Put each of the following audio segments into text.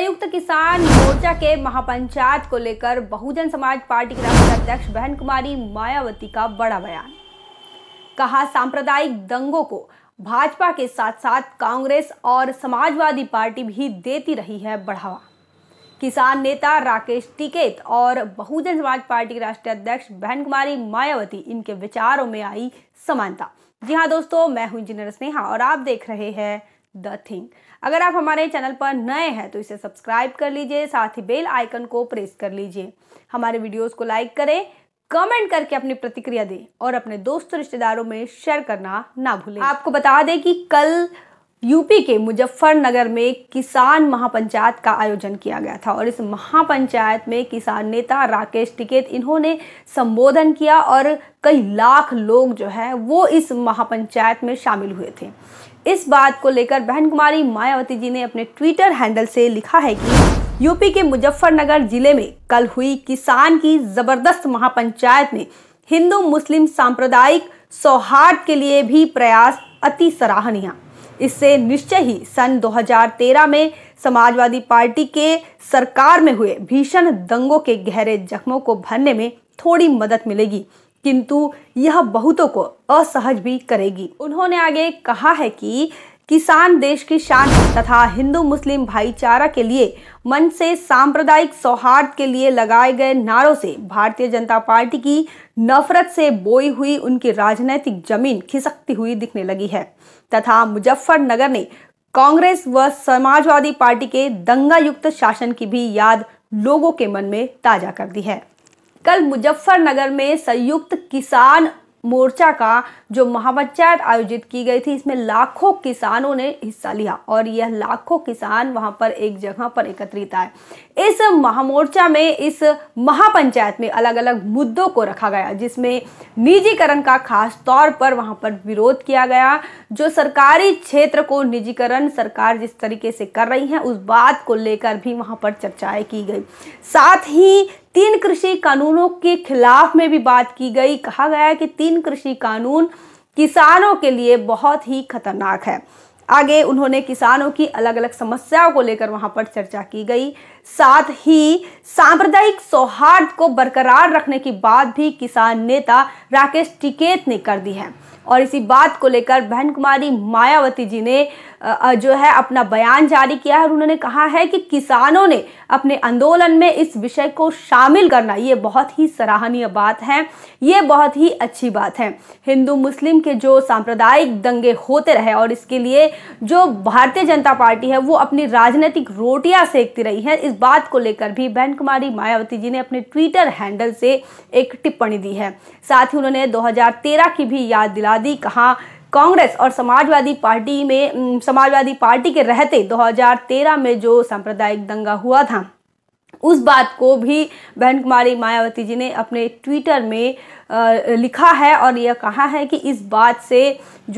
संयुक्त किसान मोर्चा के महापंचायत को लेकर बहुजन समाज पार्टी के राष्ट्रीय अध्यक्ष बहन कुमारी मायावती का बड़ा बयान कहा सांप्रदायिक दंगों को भाजपा के साथ साथ कांग्रेस और समाजवादी पार्टी भी देती रही है बढ़ावा किसान नेता राकेश टिकेत और बहुजन समाज पार्टी के राष्ट्रीय अध्यक्ष बहन कुमारी मायावती इनके विचारों में आई समानता जी हाँ दोस्तों मैं हूं इंजीनियर स्नेहा और आप देख रहे हैं द थिंग अगर आप हमारे चैनल पर नए हैं तो इसे सब्सक्राइब कर लीजिए साथ ही बेल आइकन को प्रेस कर लीजिए हमारे वीडियोस को लाइक करें कमेंट करके अपनी प्रतिक्रिया दें और अपने दोस्तों रिश्तेदारों में शेयर करना ना भूलें आपको बता दें कि कल यूपी के मुजफ्फरनगर में किसान महापंचायत का आयोजन किया गया था और इस महापंचायत में किसान नेता राकेश टिकेत इन्होंने संबोधन किया और कई लाख लोग जो है वो इस महापंचायत में शामिल हुए थे इस बात को लेकर बहन कुमारी मायावती जी ने अपने ट्विटर हैंडल से लिखा है कि यूपी के मुजफ्फरनगर जिले में कल हुई किसान की जबरदस्त महापंचायत में हिंदू मुस्लिम सांप्रदायिक सौहार्द के लिए भी प्रयास अति सराहनीय इससे निश्चय ही सन 2013 में समाजवादी पार्टी के सरकार में हुए भीषण दंगों के गहरे जख्मों को भरने में थोड़ी मदद मिलेगी किंतु यह बहुतों को असहज भी करेगी उन्होंने आगे कहा है कि किसान देश की शान तथा हिंदू मुस्लिम भाईचारा के लिए मन से सांप्रदायिक सौहार्द के लिए लगाए गए नारों से भारतीय जनता पार्टी की नफरत से बोई हुई उनकी राजनीतिक जमीन खिसकती हुई दिखने लगी है तथा मुजफ्फरनगर ने कांग्रेस व समाजवादी पार्टी के दंगा युक्त शासन की भी याद लोगों के मन में ताजा कर दी है कल मुजफ्फरनगर में संयुक्त किसान मोर्चा का जो महापंचायत आयोजित की गई थी इसमें लाखों किसानों ने हिस्सा लिया और यह लाखों किसान वहां पर एक जगह पर एकत्रित आए इस महामोर्चा में इस महापंचायत में अलग अलग मुद्दों को रखा गया जिसमें निजीकरण का खास तौर पर वहां पर विरोध किया गया जो सरकारी क्षेत्र को निजीकरण सरकार जिस तरीके से कर रही है उस बात को लेकर भी वहां पर चर्चाएं की गई साथ ही तीन कृषि कानूनों के खिलाफ में भी बात की गई कहा गया कि तीन कृषि कानून किसानों के लिए बहुत ही खतरनाक है आगे उन्होंने किसानों की अलग अलग समस्याओं को लेकर वहां पर चर्चा की गई साथ ही सांप्रदायिक सौहार्द को बरकरार रखने की बात भी किसान नेता राकेश टिकेत ने कर दी है और इसी बात को लेकर बहन कुमारी मायावती जी ने जो है अपना बयान जारी किया है और उन्होंने कहा है कि किसानों ने अपने आंदोलन में इस विषय को शामिल करना ये बहुत ही सराहनीय बात है ये बहुत ही अच्छी बात है हिंदू मुस्लिम के जो सांप्रदायिक दंगे होते रहे और इसके लिए जो भारतीय जनता पार्टी है वो अपनी राजनीतिक रोटियां सेकती रही है इस बात को लेकर भी बहन कुमारी मायावती जी ने अपने ट्विटर हैंडल से एक टिप्पणी दी है साथ ही उन्होंने दो की भी याद दिला आदि कहा कांग्रेस और समाजवादी पार्टी में समाजवादी पार्टी के रहते 2013 में जो सांप्रदायिक दंगा हुआ था उस बात को भी बहन कुमारी मायावती जी ने अपने ट्विटर में लिखा है और यह कहा है कि इस बात से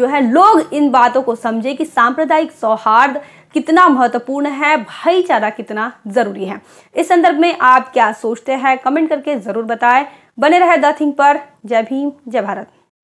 जो है लोग इन बातों को समझे कि सांप्रदायिक सौहार्द कितना महत्वपूर्ण है भाईचारा कितना जरूरी है इस संदर्भ में आप क्या सोचते हैं कमेंट करके जरूर बताएं बने रहे द थिंग पर जय भीम जय भारत